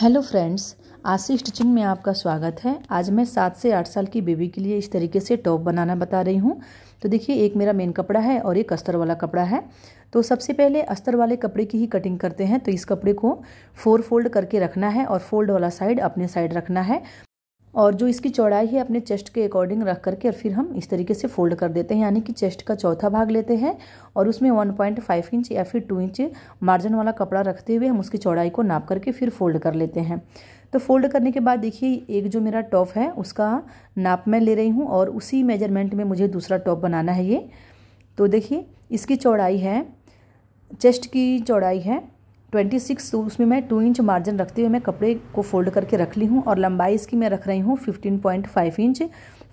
hello friends आशीष teaching में आपका स्वागत है आज मैं सात से आठ साल की बेबी के लिए इस तरीके से टॉप बनाना बता रही हूँ तो देखिए एक मेरा मेन कपड़ा है और एक अस्तर वाला कपड़ा है तो सबसे पहले अस्तर वाले कपड़े की ही कटिंग करते हैं तो इस कपड़े को फोर फोल्ड करके रखना है और फोल्ड वाला साइड अपने साइड रखना है और जो इसकी चौड़ाई है अपने चेस्ट के अकॉर्डिंग रख करके और फिर हम इस तरीके से फोल्ड कर देते हैं यानी कि चेस्ट का चौथा भाग लेते हैं और उसमें वन पॉइंट फाइव इंच या फिर टू इंच मार्जिन वाला कपड़ा रखते हुए हम उसकी चौड़ाई को नाप करके फिर फोल्ड कर लेते हैं तो फोल्ड करने के बाद देखिए एक जो मेरा टॉप है उसका नाप मैं ले रही हूँ और उसी मेजरमेंट में मुझे दूसरा टॉप बनाना है ये तो देखिए इसकी चौड़ाई है चेस्ट की चौड़ाई है ट्वेंटी सिक्स तो उसमें मैं टू इंच मार्जिन रखते हुए मैं कपड़े को फोल्ड करके रख ली हूँ और लंबाई इसकी मैं रख रही हूँ fifteen point five inch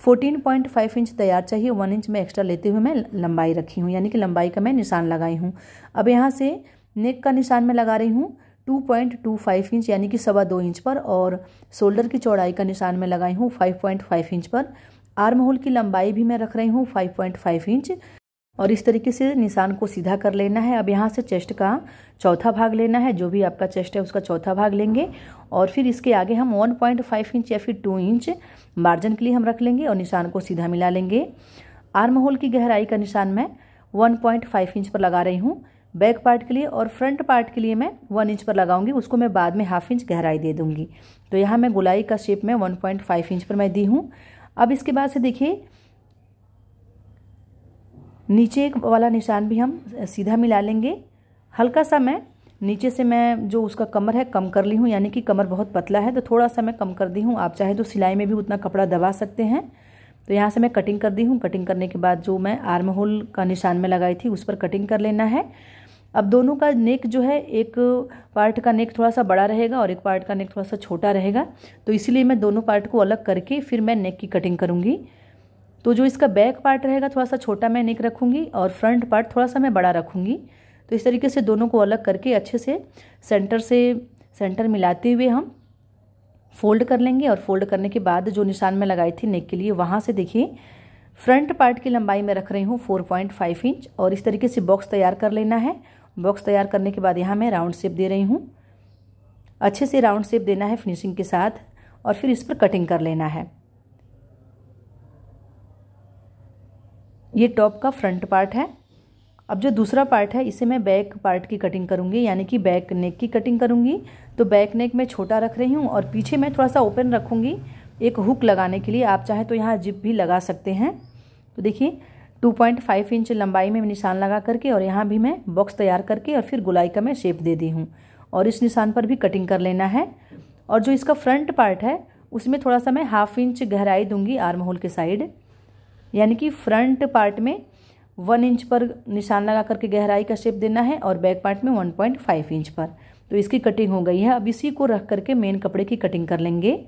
fourteen point five inch तैयार चाहिए वन इंच मैं एक्स्ट्रा लेते हुए मैं लंबाई रखी हूँ यानी कि लंबाई का मैं निशान लगाई हूँ अब यहाँ से नेक का निशान मैं लगा रही हूँ two point two five inch यानी कि सवा दो इंच पर और शोल्डर की चौड़ाई का निशान मैं लगाई हूँ फाइव पॉइंट फाइव इंच पर आर्म होल की लंबाई भी मैं रख रही हूँ फाइव पॉइंट फाइव इंच और इस तरीके से निशान को सीधा कर लेना है अब यहाँ से चेस्ट का चौथा भाग लेना है जो भी आपका चेस्ट है उसका चौथा भाग लेंगे और फिर इसके आगे हम 1.5 इंच या फिर 2 इंच मार्जिन के लिए हम रख लेंगे और निशान को सीधा मिला लेंगे आर्म होल की गहराई का निशान मैं 1.5 इंच पर लगा रही हूँ बैक पार्ट के लिए और फ्रंट पार्ट के लिए मैं वन इंच पर लगाऊंगी उसको मैं बाद में हाफ इंच गहराई दे दूंगी तो यहाँ मैं गुलाई का शेप में 1.5 इंच पर मैं दी हूँ अब इसके बाद से देखिए नीचे वाला निशान भी हम सीधा मिला लेंगे हल्का सा मैं नीचे से मैं जो उसका कमर है कम कर ली हूँ यानी कि कमर बहुत पतला है तो थोड़ा सा मैं कम कर दी हूँ आप चाहे तो सिलाई में भी उतना कपड़ा दबा सकते हैं तो यहाँ से मैं कटिंग कर दी हूँ कटिंग करने के बाद जो मैं आर्म होल का निशान में लगाई थी उस पर कटिंग कर लेना है अब दोनों का नेक जो है एक पार्ट का नेक थोड़ा सा बड़ा रहेगा और एक पार्ट का नेक थोड़ा सा छोटा रहेगा तो इसीलिए मैं दोनों पार्ट को अलग करके फिर मैं नेक की कटिंग करूँगी तो जो इसका बैक पार्ट रहेगा थोड़ा सा छोटा मैं नेक रखूँगी और फ्रंट पार्ट थोड़ा सा मैं बड़ा रखूँगी तो इस तरीके से दोनों को अलग करके अच्छे से सेंटर से सेंटर मिलाते हुए हम फोल्ड कर लेंगे और फोल्ड करने के बाद जो निशान में लगाई थी नेक के लिए वहाँ से देखिए फ्रंट पार्ट की लंबाई मैं रख रही हूँ फोर पॉइंट फाइव इंच और इस तरीके से बॉक्स तैयार कर लेना है बॉक्स तैयार करने के बाद यहाँ मैं राउंड शेप दे रही हूँ अच्छे से राउंड शेप देना है फिनिशिंग के साथ और फिर इस पर कटिंग कर लेना है ये टॉप का फ्रंट पार्ट है अब जो दूसरा पार्ट है इसे मैं बैक पार्ट की कटिंग करूँगी यानी कि बैक नेक की कटिंग करूँगी तो बैक नेक मैं छोटा रख रही हूँ और पीछे मैं थोड़ा सा ओपन रखूँगी एक हुक लगाने के लिए आप चाहे तो यहाँ जिप भी लगा सकते हैं तो देखिए 2.5 इंच लंबाई में निशान लगा करके और यहाँ भी मैं बॉक्स तैयार करके और फिर गुलाई का मैं शेप दे दी हूँ और इस निशान पर भी कटिंग कर लेना है और जो इसका फ्रंट पार्ट है उसमें थोड़ा सा मैं हाफ इंच गहराई दूंगी आर्म होल के साइड यानी कि फ्रंट पार्ट में वन इंच पर निशान लगा करके गहराई का शेप देना है और बैक पार्ट में वन पॉइंट फाइव इंच पर तो इसकी कटिंग हो गई है अब इसी को रख करके मेन कपड़े की कटिंग कर लेंगे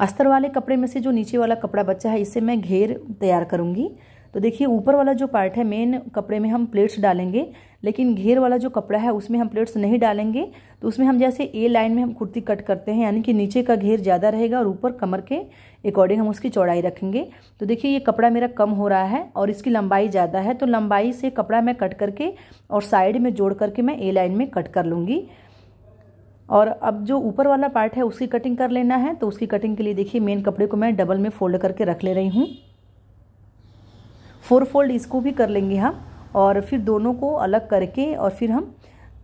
अस्तर वाले कपड़े में से जो नीचे वाला कपड़ा बचा है इससे मैं घेर तैयार करूँगी तो देखिए ऊपर वाला जो पार्ट है मेन कपड़े में हम प्लेट्स डालेंगे लेकिन घेर वाला जो कपड़ा है उसमें हम प्लेट्स नहीं डालेंगे तो उसमें हम जैसे ए लाइन में हम कुर्ती कट करते हैं यानी कि नीचे का घेर ज़्यादा रहेगा और ऊपर कमर के अकॉर्डिंग हम उसकी चौड़ाई रखेंगे तो देखिए ये कपड़ा मेरा कम हो रहा है और इसकी लंबाई ज़्यादा है तो लंबाई से कपड़ा मैं कट करके और साइड में जोड़ करके मैं ए लाइन में कट कर लूँगी और अब जो ऊपर वाला पार्ट है उसकी कटिंग कर लेना है तो उसकी कटिंग के लिए देखिए मेन कपड़े को मैं डबल में फोल्ड करके रख ले रही हूँ फोर फोल्ड इसको भी कर लेंगे हम और फिर दोनों को अलग करके और फिर हम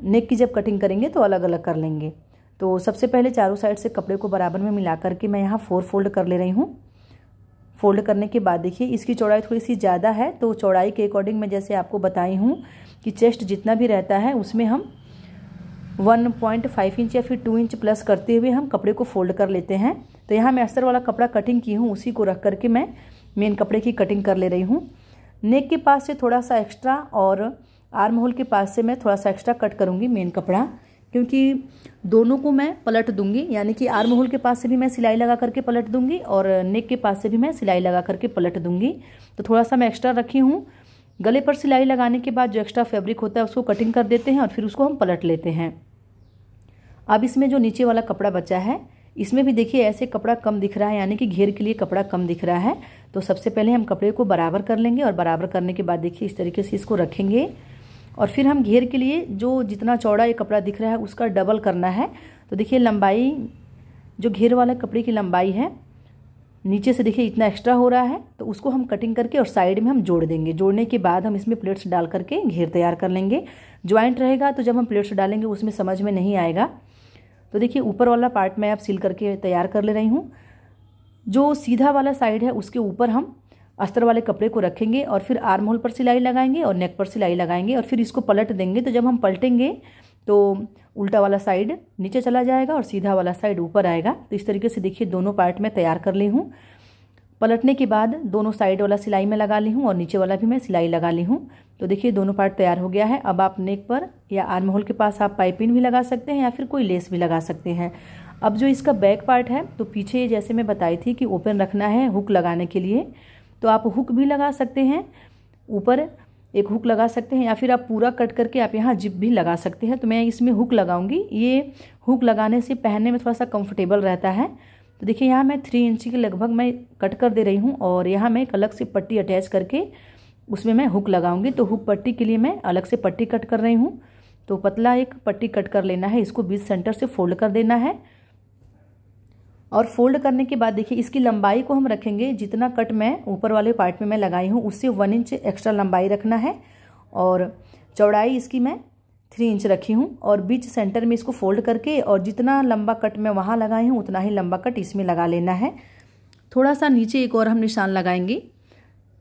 नेक की जब कटिंग करेंगे तो अलग अलग कर लेंगे तो सबसे पहले चारों साइड से कपड़े को बराबर में मिला करके मैं यहाँ फोर फोल्ड कर ले रही हूँ फोल्ड करने के बाद देखिए इसकी चौड़ाई थोड़ी सी ज़्यादा है तो चौड़ाई के अकॉर्डिंग मैं जैसे आपको बताई हूँ कि चेस्ट जितना भी रहता है उसमें हम 1.5 इंच या फिर 2 इंच प्लस करते हुए हम कपड़े को फोल्ड कर लेते हैं तो यहाँ मैं अस्तर वाला कपड़ा कटिंग की हूँ उसी को रख करके मैं मेन कपड़े की कटिंग कर ले रही हूँ नेक के पास से थोड़ा सा एक्स्ट्रा और आर्म होल के पास से मैं थोड़ा सा एक्स्ट्रा कट करूँगी मेन कपड़ा क्योंकि दोनों को मैं पलट दूंगी यानी कि आर्म होल के पास से भी मैं सिलाई लगा करके पलट दूंगी और नेक के पास से भी मैं सिलाई लगा करके पलट दूंगी तो थोड़ा सा मैं एक्स्ट्रा रखी हूँ गले पर सिलाई लगाने के बाद जो एक्स्ट्रा फैब्रिक होता है उसको कटिंग कर देते हैं और फिर उसको हम पलट लेते हैं अब इसमें जो नीचे वाला कपड़ा बचा है इसमें भी देखिए ऐसे कपड़ा कम दिख रहा है यानी कि घेर के लिए कपड़ा कम दिख रहा है तो सबसे पहले हम कपड़े को बराबर कर लेंगे और बराबर करने के बाद देखिए इस तरीके से इसको रखेंगे और फिर हम घेर के लिए जो जितना चौड़ा ये कपड़ा दिख रहा है उसका डबल करना है तो देखिए लंबाई जो घेर वाले कपड़े की लंबाई है नीचे से देखिए इतना एक्स्ट्रा हो रहा है तो उसको हम कटिंग करके और साइड में हम जोड़ देंगे जोड़ने के बाद हम इसमें प्लेट्स डाल करके घेर तैयार कर लेंगे ज्वाइंट रहेगा तो जब हम प्लेट्स डालेंगे उसमें समझ में नहीं आएगा तो देखिए ऊपर वाला पार्ट मैं अब सील करके तैयार कर ले रही हूँ जो सीधा वाला साइड है उसके ऊपर हम अस्तर वाले कपड़े को रखेंगे और फिर आर्म होल पर सिलाई लगाएंगे और नेक पर सिलाई लगाएंगे और फिर इसको पलट देंगे तो जब हम पलटेंगे तो उल्टा वाला साइड नीचे चला जाएगा और सीधा वाला साइड ऊपर आएगा तो इस तरीके से देखिए दोनों पार्ट में तैयार कर ली हूँ पलटने के बाद दोनों साइड वाला सिलाई में लगा ली हूँ और नीचे वाला भी मैं सिलाई लगा ली हूँ तो देखिए दोनों पार्ट तैयार हो गया है अब आप नेक पर या आर्म होल के पास आप पाइपिंग भी लगा सकते हैं या फिर कोई लेस भी लगा सकते हैं अब जो इसका बैक पार्ट है तो पीछे जैसे मैं बताई थी कि ओपन रखना है हुक लगाने के लिए तो आप हुक भी लगा सकते हैं ऊपर एक हुक लगा सकते हैं या फिर आप पूरा कट करके आप यहाँ जिप भी लगा सकते हैं तो मैं इसमें हुक लगाऊंगी ये हुक लगाने से पहनने में थोड़ा सा कंफर्टेबल रहता है तो देखिए यहाँ मैं थ्री इंची के लगभग मैं कट कर दे रही हूँ और यहाँ मैं एक अलग से पट्टी अटैच करके उसमें मैं हुक लगाऊंगी तो हुक पट्टी के लिए मैं अलग से पट्टी कट कर रही हूँ तो पतला एक पट्टी कट कर लेना है इसको बीच सेंटर से फोल्ड कर देना है और फोल्ड करने के बाद देखिए इसकी लंबाई को हम रखेंगे जितना कट मैं ऊपर वाले पार्ट में मैं लगाई हूँ उससे वन इंच एक्स्ट्रा लंबाई रखना है और चौड़ाई इसकी मैं थ्री इंच रखी हूँ और बीच सेंटर में इसको फोल्ड करके और जितना लंबा कट मैं वहाँ लगाई हूँ उतना ही लंबा कट इसमें लगा लेना है थोड़ा सा नीचे एक और हम निशान लगाएंगे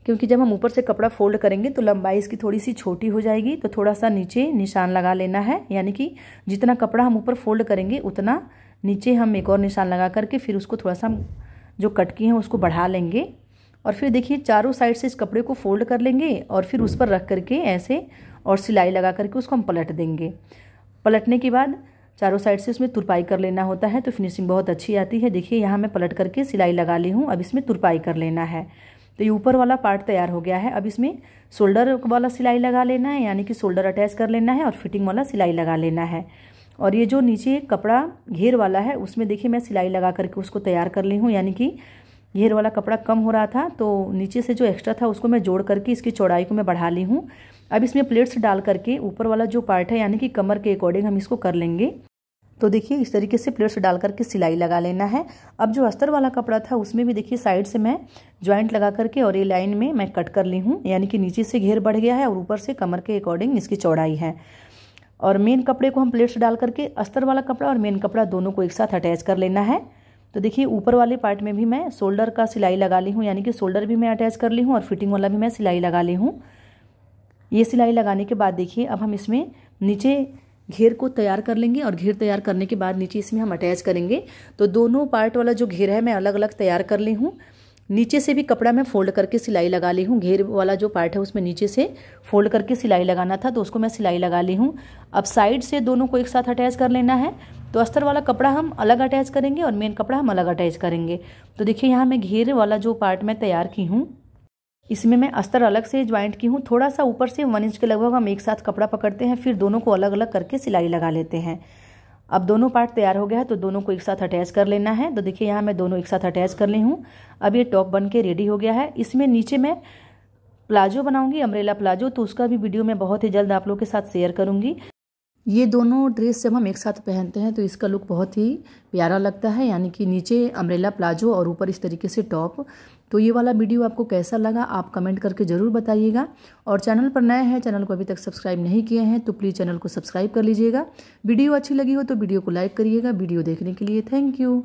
क्योंकि जब हम ऊपर से कपड़ा फोल्ड करेंगे तो लंबाई इसकी थोड़ी सी छोटी हो जाएगी तो थोड़ा सा नीचे निशान लगा लेना है यानी कि जितना कपड़ा हम ऊपर फोल्ड करेंगे उतना नीचे हम एक और निशान लगा करके फिर उसको थोड़ा सा जो कट किए हैं उसको बढ़ा लेंगे और फिर देखिए चारों साइड से इस कपड़े को फोल्ड कर लेंगे और फिर उस पर रख करके ऐसे और सिलाई लगा करके उसको हम पलट देंगे पलटने के बाद चारों साइड से उसमें तुरपाई कर लेना होता है तो फिनिशिंग बहुत अच्छी आती है देखिए यहाँ मैं पलट करके सिलाई लगा ली हूँ अब इसमें तुरपाई कर लेना है तो ये ऊपर वाला पार्ट तैयार हो गया है अब इसमें शोल्डर वाला सिलाई लगा लेना है यानी कि शोल्डर अटैच कर लेना है और फिटिंग वाला सिलाई लगा लेना है और ये जो नीचे कपड़ा घेर वाला है उसमें देखिए मैं सिलाई लगा करके उसको तैयार कर ली हूँ यानी कि घेर वाला कपड़ा कम हो रहा था तो नीचे से जो एक्स्ट्रा था उसको मैं जोड़ करके इसकी चौड़ाई को मैं बढ़ा ली हूँ अब इसमें प्लेट्स डाल करके ऊपर वाला जो पार्ट है यानी कि कमर के अकॉर्डिंग हम इसको कर लेंगे तो देखिए इस तरीके से प्लेट्स डाल करके सिलाई लगा लेना है अब जो अस्तर वाला कपड़ा था उसमें भी देखिए साइड से मैं ज्वाइंट लगा करके और ये लाइन में मैं कट कर ली हूँ यानी कि नीचे से घेर बढ़ गया है और ऊपर से कमर के अकॉर्डिंग इसकी चौड़ाई है और मेन कपड़े को हम प्लेट्स डाल करके अस्तर वाला कपड़ा और मेन कपड़ा दोनों को एक साथ अटैच कर लेना है तो देखिए ऊपर वाले पार्ट में भी मैं शोल्डर का सिलाई लगा ली हूँ यानी कि शोल्डर भी मैं अटैच कर ली हूँ और फिटिंग वाला भी मैं सिलाई लगा ली हूँ ये सिलाई लगाने के बाद देखिए अब हम इसमें नीचे घेर को तैयार कर लेंगे और घेर तैयार करने के बाद नीचे इसमें हम अटैच करेंगे तो दोनों पार्ट वाला जो घेर है मैं अलग अलग तैयार कर ली हूँ नीचे से भी कपड़ा मैं फोल्ड करके सिलाई लगा ली हूँ घेर वाला जो पार्ट है उसमें नीचे से फोल्ड करके सिलाई लगाना था तो उसको मैं सिलाई लगा ली हूँ अब साइड से दोनों को एक साथ अटैच कर लेना है तो अस्तर वाला कपड़ा हम अलग अटैच करेंगे और मेन कपड़ा हम अलग अटैच करेंगे तो देखिए यहाँ मैं घेर वाला जो पार्ट मैं तैयार की हूँ इसमें मैं अस्तर अलग से ज्वाइंट की हूँ थोड़ा सा ऊपर से वन इंच के लगभग हम एक साथ कपड़ा पकड़ते हैं फिर दोनों को अलग अलग करके सिलाई लगा लेते हैं अब दोनों पार्ट तैयार हो गया है तो दोनों को एक साथ अटैच कर लेना है तो देखिए यहाँ मैं दोनों एक साथ अटैच कर ली हूँ अब ये टॉप बन के रेडी हो गया है इसमें नीचे मैं प्लाजो बनाऊंगी अम्ब्रेला प्लाजो तो उसका भी वीडियो मैं बहुत ही जल्द आप लोग के साथ शेयर करूँगी ये दोनों ड्रेस जब हम एक साथ पहनते हैं तो इसका लुक बहुत ही प्यारा लगता है यानी कि नीचे अम्ब्रेला प्लाजो और ऊपर इस तरीके से टॉप तो ये वाला वीडियो आपको कैसा लगा आप कमेंट करके ज़रूर बताइएगा और चैनल पर नए हैं चैनल को अभी तक सब्सक्राइब नहीं किए हैं तो प्लीज़ चैनल को सब्सक्राइब कर लीजिएगा वीडियो अच्छी लगी हो तो वीडियो को लाइक करिएगा वीडियो देखने के लिए थैंक यू